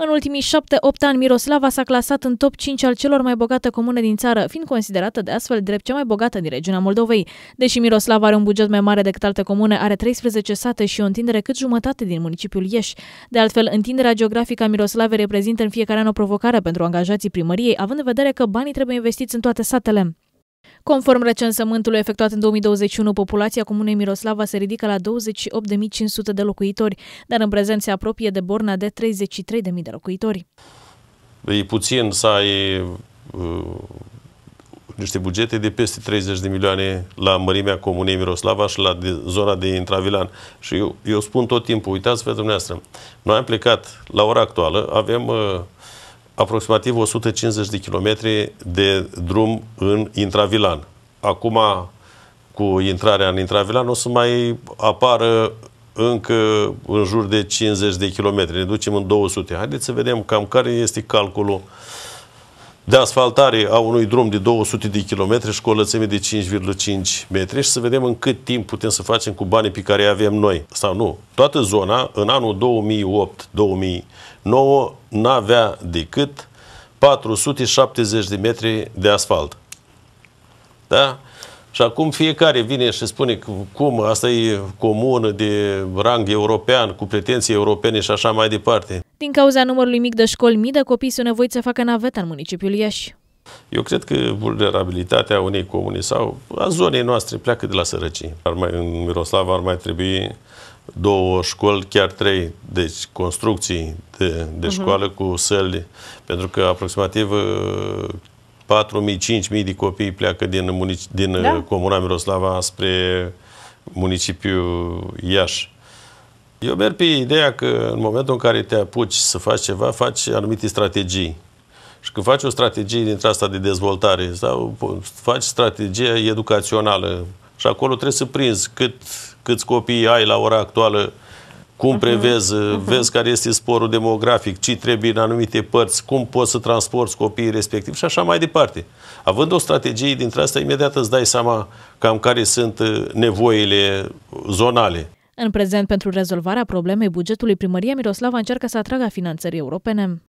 În ultimii 7-8 ani, Miroslava s-a clasat în top 5 al celor mai bogate comune din țară, fiind considerată de astfel drept cea mai bogată din regiunea Moldovei. Deși Miroslava are un buget mai mare decât alte comune, are 13 sate și o întindere cât jumătate din municipiul Ieși. De altfel, întinderea geografică a Miroslavei reprezintă în fiecare an o provocare pentru angajații primăriei, având în vedere că banii trebuie investiți în toate satele. Conform recensământului efectuat în 2021, populația comunei Miroslava se ridică la 28.500 de locuitori, dar în prezent se apropie de borna de 33.000 de locuitori. E puțin să ai uh, niște bugete de peste 30 de milioane la mărimea comunei Miroslava și la de, zona de Intravilan. Și eu, eu spun tot timpul, uitați-vă dumneavoastră, noi am plecat la ora actuală, avem uh, aproximativ 150 de kilometri de drum în intravilan. Acum, cu intrarea în intravilan, o să mai apară încă în jur de 50 de kilometri. Ne ducem în 200. Haideți să vedem cam care este calculul uh, de asfaltare a unui drum de 200 de kilometri și cu o lățime de 5,5 metri și să vedem în cât timp putem să facem cu banii pe care îi avem noi. Sau nu. Toată zona, în anul 2008-2009, n-avea decât 470 de metri de asfalt. Da? Și acum fiecare vine și spune cum asta e comună de rang european, cu pretenții europene și așa mai departe. Din cauza numărului mic de școli, mii de copii sunt nevoiți să facă naveta în municipiul Iași. Eu cred că vulnerabilitatea unei comuni sau a zonei noastre pleacă de la sărăcie. Ar mai, în Miroslava ar mai trebui două școli, chiar trei, deci construcții de, de uh-huh. școală cu săli, pentru că aproximativ 4.000-5.000 uh, de copii pleacă din, munici- din da. Uh, comuna Miroslava spre municipiul Iași. Eu merg pe ideea că în momentul în care te apuci să faci ceva, faci anumite strategii. Și când faci o strategie dintre asta de dezvoltare sau faci strategia educațională și acolo trebuie să prinzi cât, câți copii ai la ora actuală, cum mhm. prevezi, uh-huh. vezi care este sporul demografic, ce trebuie în anumite părți, cum poți să transporti copiii respectiv și așa mai departe. Având o strategie dintre asta, imediat îți dai seama cam care sunt uh, nevoile zonale. În prezent, pentru rezolvarea problemei bugetului, primăria Miroslava încearcă să atragă finanțări europene.